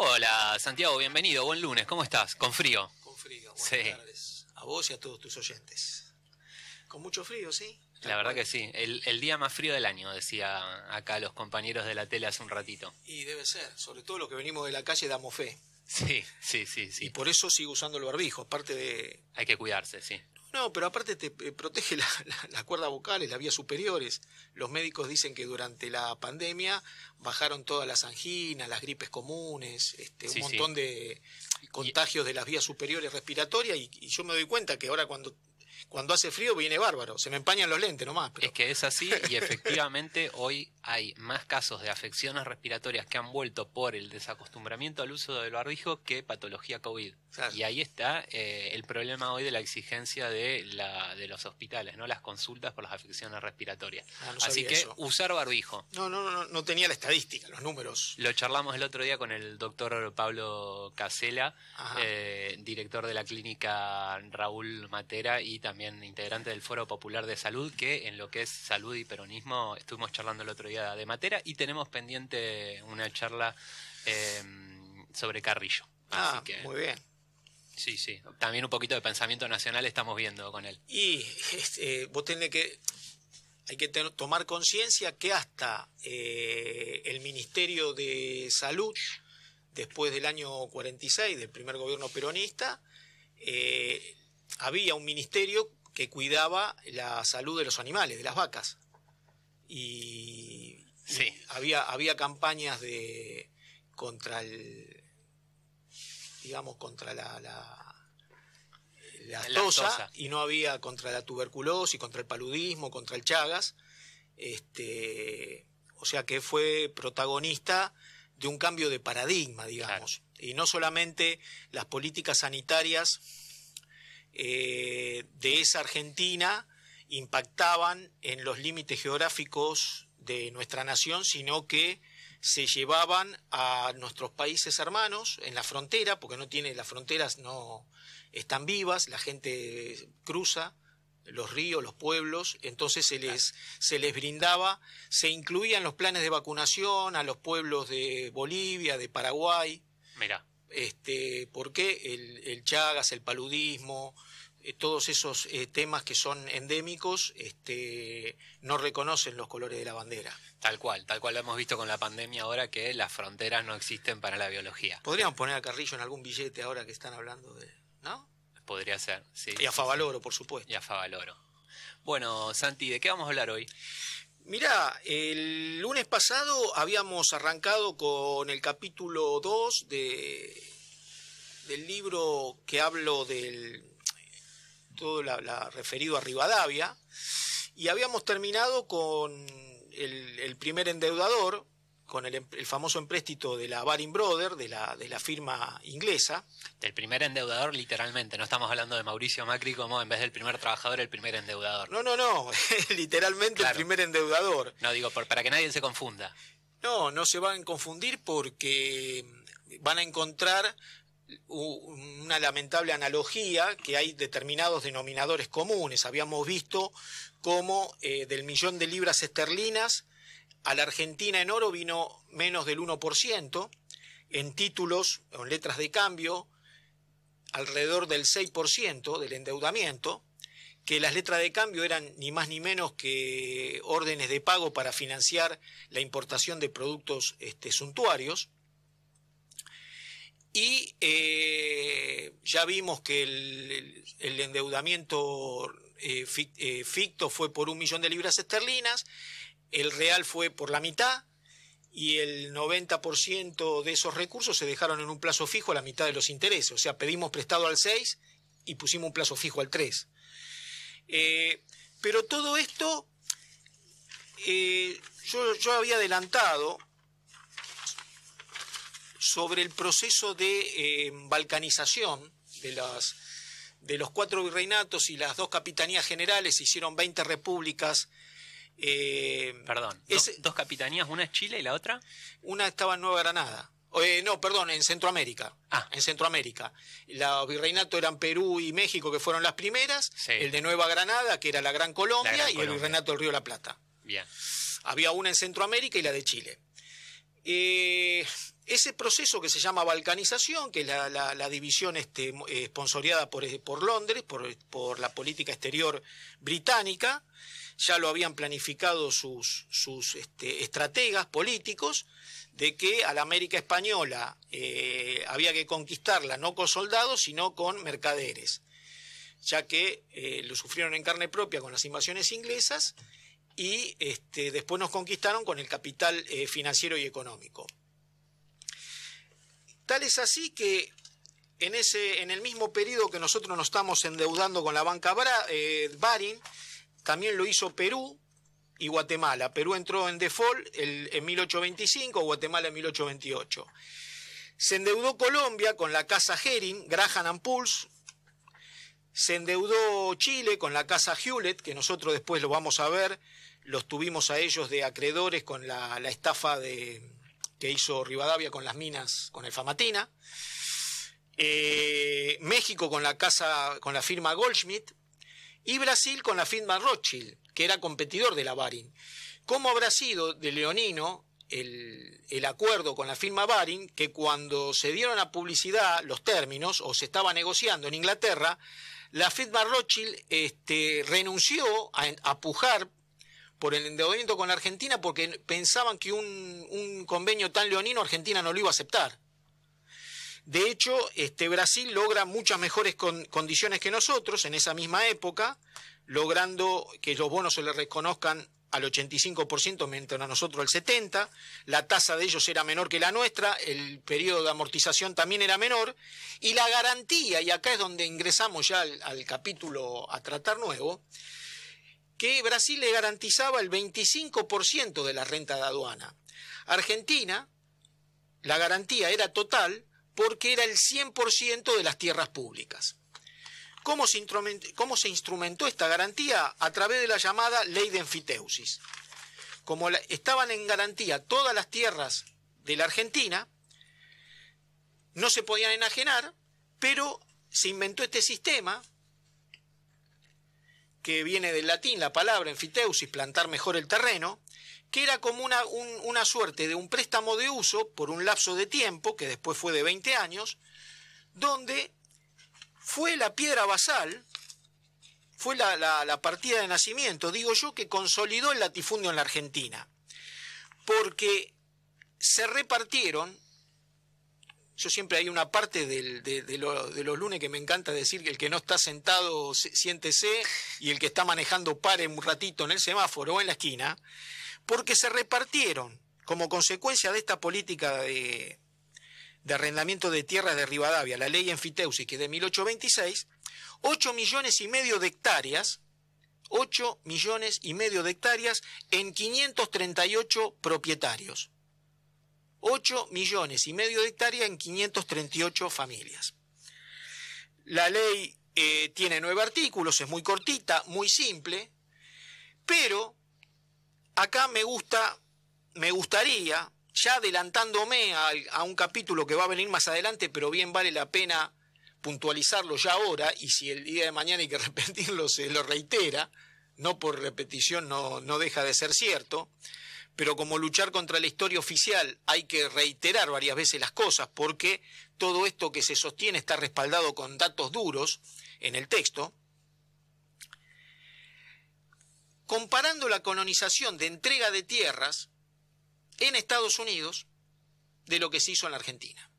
Hola Santiago, bienvenido, buen lunes, ¿cómo estás? Con frío. Con frío, buenas tardes. A vos y a todos tus oyentes. Con mucho frío, ¿sí? La verdad que sí, el, día más frío del año, decía acá los compañeros de la tele hace un ratito. Y debe ser, sobre todo los que venimos de la calle damos fe. Sí, sí, sí, sí. Y por eso sigo usando el barbijo, aparte de... Hay que cuidarse, sí. No, pero aparte te eh, protege la, la, las cuerdas vocales, las vías superiores. Los médicos dicen que durante la pandemia bajaron todas las anginas, las gripes comunes, este, un montón de contagios de las vías superiores respiratorias y yo me doy cuenta que ahora cuando cuando hace frío viene bárbaro, se me empañan los lentes nomás. Es que es así y efectivamente hoy hay más casos de afecciones respiratorias que han vuelto por el desacostumbramiento al uso del barbijo que patología COVID. Y ahí está eh, el problema hoy de la exigencia de, los hospitales, no las consultas por las afecciones respiratorias. Ah, así que usar barbijo. No, no, no, no tenía la estadística, los números. Lo charlamos el otro día con el doctor Pablo Casela, eh, director de la clínica Raúl Matera y también también integrante del Foro Popular de Salud, que en lo que es salud y peronismo estuvimos charlando el otro día de Matera y tenemos pendiente una charla em, sobre Carrillo. Ah, que, muy bien. Sí, sí. También un poquito de pensamiento nacional estamos viendo con él. Y eh, vos tenés que hay que tomar conciencia que hasta eh, el Ministerio de Salud, después del año 46, del primer gobierno peronista, eh, había un ministerio que cuidaba la salud de los animales, de las vacas. Y, había, había campañas de contra el digamos contra la, la tosa y no había contra la tuberculosis, contra el paludismo, contra el Chagas. Este, o sea que fue protagonista de un cambio de paradigma, digamos. Y no solamente las políticas sanitarias eh, de esa Argentina impactaban en los límites geográficos de nuestra nación, sino que se llevaban a nuestros países hermanos en la frontera, porque no tiene las fronteras no están vivas, la gente cruza los ríos, los pueblos, entonces se les, se les brindaba, se incluían los planes de vacunación a los pueblos de Bolivia, de Paraguay. Mira este, por qué el, Chagas, el paludismo, eh, todos esos eh, temas que son endémicos este, no reconocen los colores de la bandera. Tal cual, tal cual lo hemos visto con la pandemia ahora que las fronteras no existen para la biología. Podríamos poner a Carrillo en algún billete ahora que están hablando de... ¿No? Podría ser, sí. Y a Favaloro, por supuesto. Y a Favaloro. Bueno, Santi, ¿de qué vamos a hablar hoy? Mirá, el lunes pasado habíamos arrancado con el capítulo 2 de, del libro que hablo del todo lo referido a Rivadavia y habíamos terminado con el primer endeudador con el, famoso empréstito de la Baring Brother, de la, de la firma inglesa. Del primer endeudador, literalmente. No estamos hablando de Mauricio Macri como en vez del primer trabajador, el primer endeudador. No, no, no. literalmente el primer endeudador. No, digo, para que nadie se confunda. No, no se van a confundir porque van a encontrar una lamentable analogía que hay determinados denominadores comunes. Habíamos visto cómo eh, del millón de libras esterlinas a la Argentina en oro vino menos del 1%, en títulos, en letras de cambio, alrededor del 6% del endeudamiento, que las letras de cambio eran ni más ni menos que órdenes de pago para financiar la importación de productos este, suntuarios. Y eh, ya vimos que el, endeudamiento eh, eh, ficto fue por un millón de libras esterlinas, el real fue por la mitad y el 90% de esos recursos se dejaron en un plazo fijo a la mitad de los intereses. O sea, pedimos prestado al 6 y pusimos un plazo fijo al 3. Eh, pero todo esto, eh, yo, había adelantado sobre el proceso de eh, balcanización de de los cuatro virreinatos y las dos capitanías generales se hicieron 20 repúblicas eh, perdón, dos, capitanías, una es Chile y la otra. Una estaba en Nueva Granada. Eh, no, perdón, en Centroamérica. Ah. En Centroamérica. Los virreinatos eran Perú y México, que fueron las primeras. El de Nueva Granada, que era la Gran Colombia, y el virreinato del Río la Plata. Bien. Había una en Centroamérica y la de Chile. Eh, ese proceso que se llama balcanización, que es la, división este, eh, eh, por, Londres, por, la política exterior británica, ya lo habían planificado sus, este, estrategas políticos, de que a la América española eh, había que conquistarla no con soldados, sino con mercaderes, ya que lo sufrieron en carne propia con las invasiones inglesas y este, después nos conquistaron con el capital financiero y económico. Tal es así que en, ese, en el mismo periodo que nosotros nos estamos endeudando con la banca eh, Barin, también lo hizo Perú y Guatemala. Perú entró en default en 1825, Guatemala en 1828. Se endeudó Colombia con la casa Hering, Graham Pulse. Se endeudó Chile con la casa Hewlett, que nosotros después lo vamos a ver, los tuvimos a ellos de acreedores con la estafa de, que hizo Rivadavia con las minas, con el Famatina. Eh, México con la casa, con la firma Goldschmidt y Brasil con la firma Rothschild, que era competidor de la Baring. ¿Cómo habrá sido de Leonino el, acuerdo con la firma Baring que cuando se dieron a publicidad los términos o se estaba negociando en Inglaterra, la firma Rothschild este, renunció a, a pujar por el endeudamiento con la Argentina porque pensaban que un, un, convenio tan leonino Argentina no lo iba a aceptar. De hecho, este, Brasil logra muchas mejores condiciones que nosotros en esa misma época, logrando que los bonos se les reconozcan al 85%, mientras a nosotros al 70%, la tasa de ellos era menor que la nuestra, el periodo de amortización también era menor, y la garantía, y acá es donde ingresamos ya al capítulo a tratar nuevo, que Brasil le garantizaba el 25% de la renta de aduana. Argentina, la garantía era total porque era el 100% de las tierras públicas. ¿Cómo se, instrumentó esta garantía? A través de la llamada ley de enfiteusis. Como estaban en garantía todas las tierras de la Argentina, no se podían enajenar, pero se inventó este sistema que viene del latín la palabra enfiteusis, plantar mejor el terreno, que era como una, una suerte de un préstamo de uso por un lapso de tiempo, que después fue de 20 años, donde fue la piedra basal, fue la, partida de nacimiento, digo yo, que consolidó el latifundio en la Argentina, porque se repartieron yo siempre hay una parte de, los lunes que me encanta decir que el que no está sentado siéntese y el que está manejando pare un ratito en el semáforo o en la esquina, porque se repartieron como consecuencia de esta política de, arrendamiento de tierras de Rivadavia, la ley Enfiteusis, que es de 1826, 8 millones y medio de hectáreas, 8 millones y medio de hectáreas en 538 propietarios. 8 millones y medio de hectáreas en 538 familias. La ley eh, tiene nueve artículos, es muy cortita, muy simple, pero acá me gusta, me gustaría, ya adelantándome a, un capítulo que va a venir más adelante, pero bien vale la pena puntualizarlo ya ahora, y si el día de mañana hay que repetirlo, se lo reitera, no por repetición no, no deja de ser cierto, pero como luchar contra la historia oficial hay que reiterar varias veces las cosas porque todo esto que se sostiene está respaldado con datos duros en el texto, comparando la colonización de entrega de tierras en Estados Unidos de lo que se hizo en la Argentina.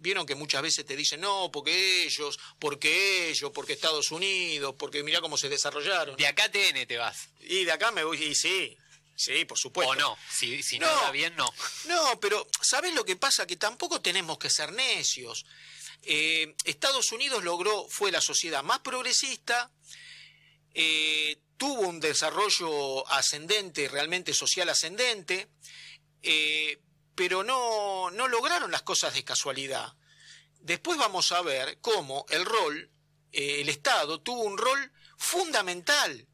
Vieron que muchas veces te dicen, no, porque ellos, porque ellos, porque Estados Unidos, porque mirá cómo se desarrollaron. De acá TN te vas. Y de acá me voy, y sí, Sí, por supuesto. O no, si, no, está bien, no. No, pero ¿sabes lo que pasa? Que tampoco tenemos que ser necios. Eh, Estados Unidos logró, fue la sociedad más progresista, eh, tuvo un desarrollo ascendente, realmente social ascendente, eh, pero no, no lograron las cosas de casualidad. Después vamos a ver cómo el rol, el Estado, tuvo un rol fundamental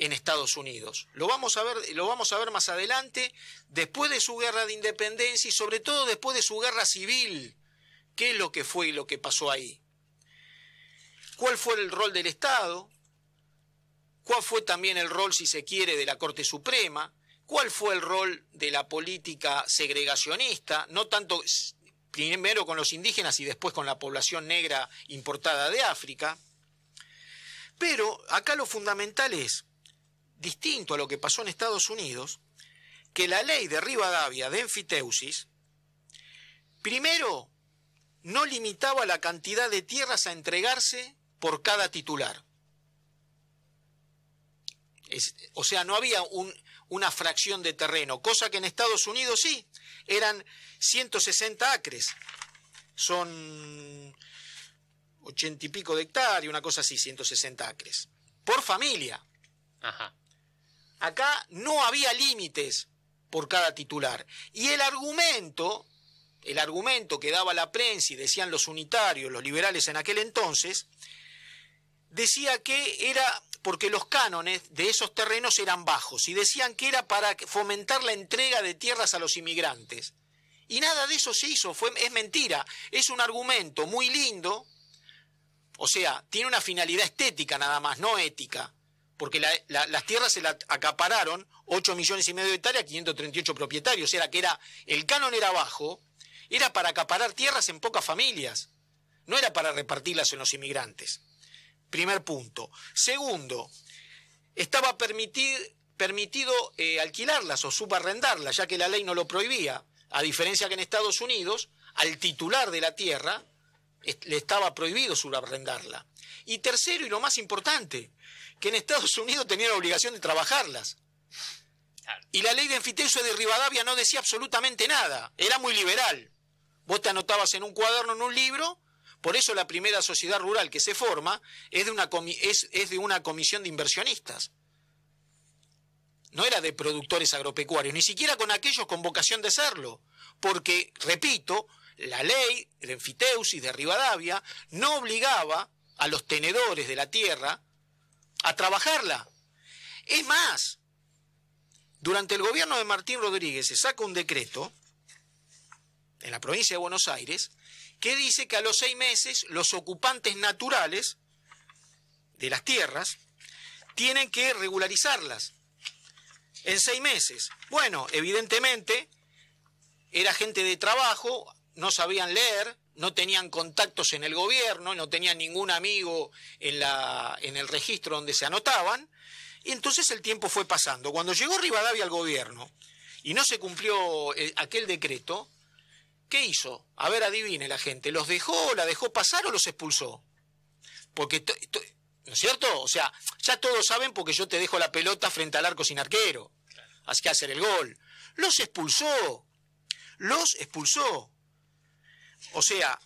en Estados Unidos. Lo vamos a ver, lo vamos a ver más adelante, después de su guerra de independencia y sobre todo después de su guerra civil. ¿Qué es lo que fue y lo que pasó ahí? ¿Cuál fue el rol del Estado? ¿Cuál fue también el rol, si se quiere, de la Corte Suprema? ¿Cuál fue el rol de la política segregacionista? No tanto primero con los indígenas y después con la población negra importada de África. Pero acá lo fundamental es distinto a lo que pasó en Estados Unidos, que la ley de Rivadavia de enfiteusis, primero, no limitaba la cantidad de tierras a entregarse por cada titular. o sea, no había una fracción de terreno, cosa que en Estados Unidos sí, eran 160 acres, son 80 y pico de hectáreas, una cosa así, 160 acres, por familia. Ajá. Acá no había límites por cada titular. Y el argumento, el argumento que daba la prensa y decían los unitarios, los liberales en aquel entonces, decía que era porque los cánones de esos terrenos eran bajos y decían que era para fomentar la entrega de tierras a los inmigrantes. Y nada de eso se hizo, es mentira, es un argumento muy lindo, o sea, tiene una finalidad estética nada más, no ética porque la, las tierras se las acapararon 8 millones y medio de hectáreas, 538 propietarios, Era que era, el canon era bajo, era para acaparar tierras en pocas familias, no era para repartirlas en los inmigrantes. Primer punto. Segundo, estaba permitido eh, alquilarlas o subarrendarlas, ya que la ley no lo prohibía, a diferencia que en Estados Unidos, al titular de la tierra, le estaba prohibido subarrendarla. Y tercero, y lo más importante, que en Estados Unidos tenían la obligación de trabajarlas. Y la ley de Enfiteuso de Rivadavia no decía absolutamente nada, era muy liberal. Vos te anotabas en un cuaderno, en un libro, por eso la primera sociedad rural que se forma es de una, es, es de una comisión de inversionistas. No era de productores agropecuarios, ni siquiera con aquellos con vocación de serlo, porque, repito, la ley de enfiteusis de Rivadavia no obligaba a los tenedores de la tierra a trabajarla. Es más, durante el gobierno de Martín Rodríguez se saca un decreto en la provincia de Buenos Aires que dice que a los seis meses los ocupantes naturales de las tierras tienen que regularizarlas. En seis meses. Bueno, evidentemente era gente de trabajo no sabían leer, no tenían contactos en el gobierno, no tenían ningún amigo en, la, en el registro donde se anotaban, y entonces el tiempo fue pasando. Cuando llegó Rivadavia al gobierno y no se cumplió eh, aquel decreto, ¿qué hizo? A ver, adivine la gente, ¿los dejó, la dejó pasar o los expulsó? Porque, ¿no es cierto? O sea, ya todos saben porque yo te dejo la pelota frente al arco sin arquero, así que hacer el gol. Los expulsó, los expulsó. O sea,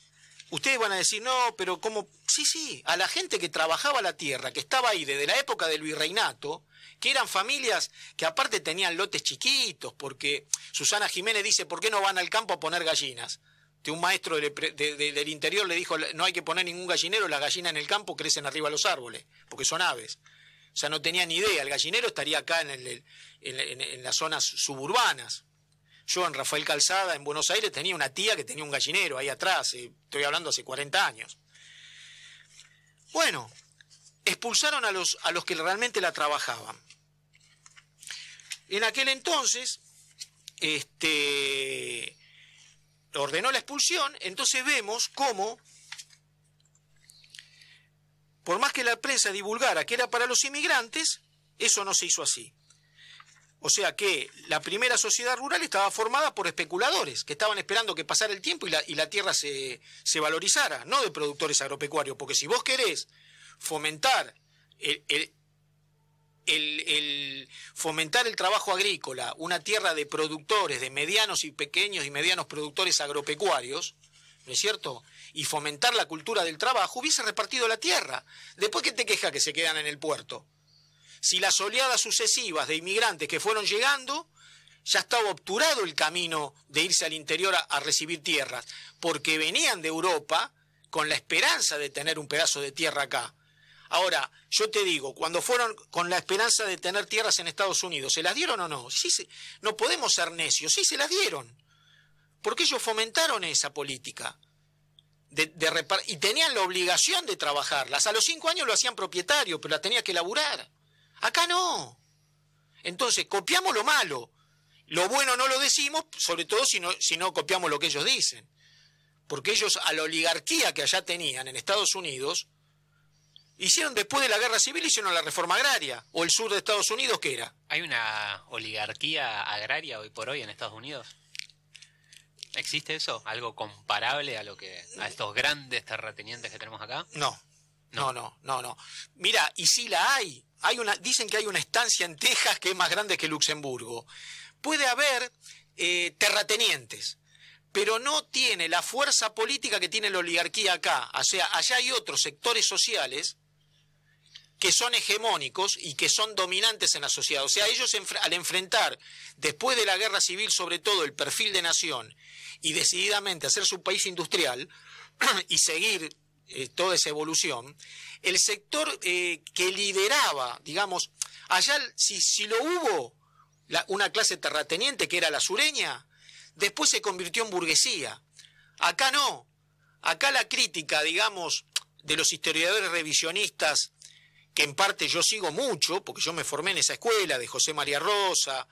ustedes van a decir, no, pero como, sí, sí, a la gente que trabajaba la tierra, que estaba ahí desde la época del virreinato, que eran familias que aparte tenían lotes chiquitos, porque Susana Jiménez dice, ¿por qué no van al campo a poner gallinas? De un maestro del interior le dijo, no hay que poner ningún gallinero, las gallinas en el campo crecen arriba de los árboles, porque son aves. O sea, no tenía ni idea, el gallinero estaría acá en las zonas suburbanas, yo en Rafael Calzada, en Buenos Aires, tenía una tía que tenía un gallinero ahí atrás, eh, estoy hablando hace 40 años. Bueno, expulsaron a los, a los que realmente la trabajaban. En aquel entonces, este, ordenó la expulsión, entonces vemos cómo, por más que la prensa divulgara que era para los inmigrantes, eso no se hizo así. O sea que la primera sociedad rural estaba formada por especuladores que estaban esperando que pasara el tiempo y la, tierra se, valorizara, no de productores agropecuarios, porque si vos querés fomentar el, fomentar el trabajo agrícola, una tierra de productores, de medianos y pequeños y medianos productores agropecuarios, ¿no es cierto? Y fomentar la cultura del trabajo, hubiese repartido la tierra. Después, que te queja que se quedan en el puerto? si las oleadas sucesivas de inmigrantes que fueron llegando, ya estaba obturado el camino de irse al interior a, recibir tierras, porque venían de Europa con la esperanza de tener un pedazo de tierra acá. Ahora, yo te digo, cuando fueron con la esperanza de tener tierras en Estados Unidos, ¿se las dieron o no? no podemos ser necios, sí se las dieron. Porque ellos fomentaron esa política. De, y tenían la obligación de trabajarlas. A los cinco años lo hacían propietario, pero la tenía que laburar. Acá no. Entonces, copiamos lo malo. Lo bueno no lo decimos, sobre todo si no, si no copiamos lo que ellos dicen. Porque ellos a la oligarquía que allá tenían en Estados Unidos, hicieron después de la guerra civil, hicieron la reforma agraria. ¿O el sur de Estados Unidos qué era? ¿Hay una oligarquía agraria hoy por hoy en Estados Unidos? ¿Existe eso? ¿Algo comparable a lo que a estos grandes terratenientes que tenemos acá? No. No, no, no, no. Mira, y si la hay. Hay una, dicen que hay una estancia en Texas que es más grande que Luxemburgo. Puede haber eh, terratenientes, pero no tiene la fuerza política que tiene la oligarquía acá. O sea, allá hay otros sectores sociales que son hegemónicos y que son dominantes en la sociedad. O sea, ellos al enfrentar, después de la guerra civil, sobre todo el perfil de nación, y decididamente hacer su país industrial y seguir eh, toda esa evolución, el sector eh, que lideraba, digamos, allá si, si lo hubo, una clase terrateniente que era la sureña, después se convirtió en burguesía. Acá no, acá la crítica, digamos, de los historiadores revisionistas, que en parte yo sigo mucho, porque yo me formé en esa escuela de José María Rosa,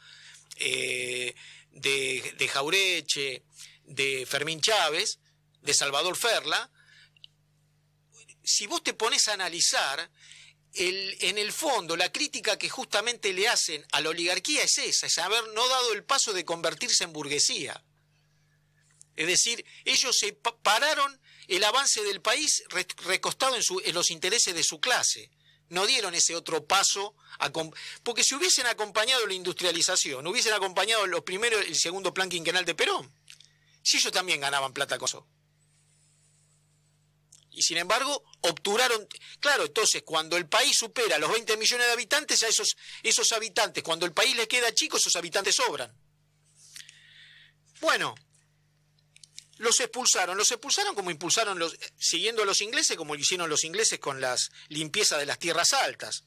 eh, de, de Jaureche, de Fermín Chávez, de Salvador Ferla, si vos te pones a analizar, el, en el fondo la crítica que justamente le hacen a la oligarquía es esa, es haber no dado el paso de convertirse en burguesía. Es decir, ellos se pararon el avance del país recostado en, los intereses de su clase. No dieron ese otro paso, a, porque si hubiesen acompañado la industrialización, hubiesen acompañado los primeros, el segundo plan quinquenal de Perón, si ellos también ganaban plata con y sin embargo, obturaron. Claro, entonces, cuando el país supera los 20 millones de habitantes, a esos, esos habitantes, cuando el país les queda chico, esos habitantes sobran. Bueno, los expulsaron. Los expulsaron como impulsaron los. siguiendo a los ingleses, como lo hicieron los ingleses con las limpieza de las tierras altas.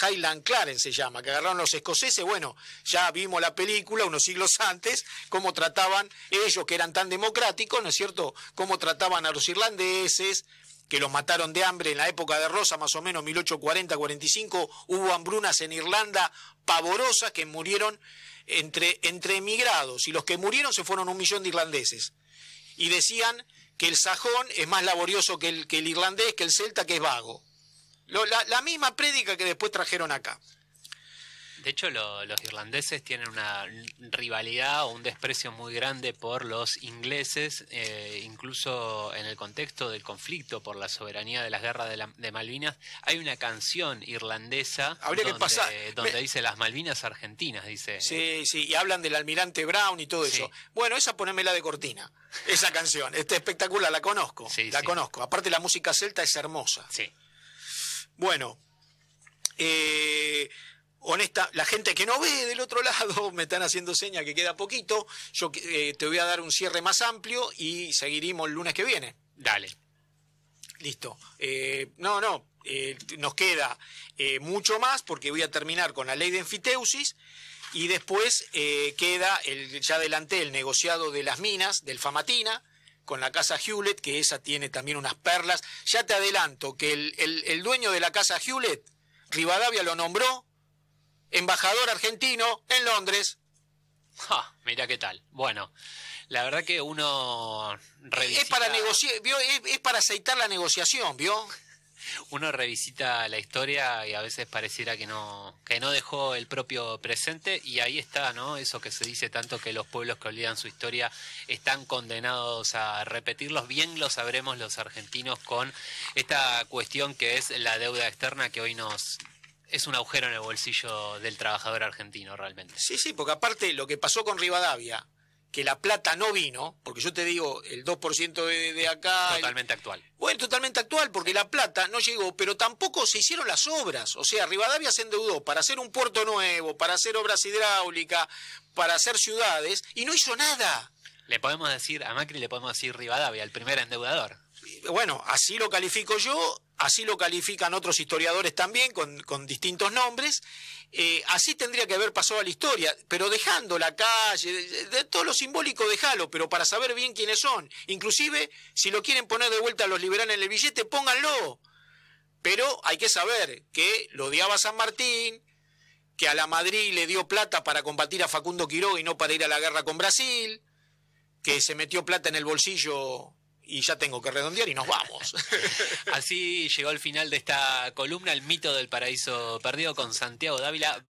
Highland Clarence se llama, que agarraron los escoceses. Bueno, ya vimos la película unos siglos antes, cómo trataban ellos, que eran tan democráticos, ¿no es cierto?, cómo trataban a los irlandeses, que los mataron de hambre en la época de Rosa, más o menos 1840-45, hubo hambrunas en Irlanda pavorosas que murieron entre, entre emigrados, y los que murieron se fueron un millón de irlandeses. Y decían que el sajón es más laborioso que el, que el irlandés, que el celta, que es vago. la, la misma prédica que después trajeron acá. De hecho, los irlandeses tienen una rivalidad o un desprecio muy grande por los ingleses, eh, incluso en el contexto del conflicto por la soberanía de las guerras de, Malvinas. Hay una canción irlandesa donde, dice las Malvinas argentinas, dice. Sí, sí, y hablan del almirante Brown y todo eso. Bueno, esa ponémela de cortina, esa canción. Está espectacular, la conozco, sí, la conozco. Aparte la música celta es hermosa. Sí. Bueno, eh, honesta, la gente que no ve del otro lado, me están haciendo señas que queda poquito. Yo eh, te voy a dar un cierre más amplio y seguiremos el lunes que viene. Dale. Listo. Eh, no, no, eh, nos queda mucho más porque voy a terminar con la ley de enfiteusis y después queda, el, ya adelanté, el negociado de las minas, del Famatina con la casa Hewlett, que esa tiene también unas perlas. Ya te adelanto que el dueño de la casa Hewlett, Rivadavia lo nombró embajador argentino en Londres. Ah, mira qué tal. Bueno, la verdad que uno es para negociar, es, para aceitar la negociación, vio. Uno revisita la historia y a veces pareciera que no que no dejó el propio presente y ahí está, ¿no? Eso que se dice tanto que los pueblos que olvidan su historia están condenados a repetirlos. Bien lo sabremos los argentinos con esta cuestión que es la deuda externa que hoy nos es un agujero en el bolsillo del trabajador argentino realmente. Sí, sí, porque aparte lo que pasó con Rivadavia, que la plata no vino, porque yo te digo, el 2% de, acá... Totalmente actual. Bueno, totalmente actual, porque la plata no llegó, pero tampoco se hicieron las obras. O sea, Rivadavia se endeudó para hacer un puerto nuevo, para hacer obras hidráulicas, para hacer ciudades, y no hizo nada. Le podemos decir, a Macri le podemos decir Rivadavia, el primer endeudador. Bueno, así lo califico yo, así lo califican otros historiadores también, con, distintos nombres, eh, así tendría que haber pasado a la historia, pero dejando la calle, de, todo lo simbólico dejalo, pero para saber bien quiénes son. Inclusive, si lo quieren poner de vuelta a los liberales en el billete, pónganlo. Pero hay que saber que lo odiaba San Martín, que a la Madrid le dio plata para combatir a Facundo Quiroga y no para ir a la guerra con Brasil, que se metió plata en el bolsillo y ya tengo que redondear y nos vamos. Así llegó al final de esta columna El mito del paraíso perdido con Santiago Dávila.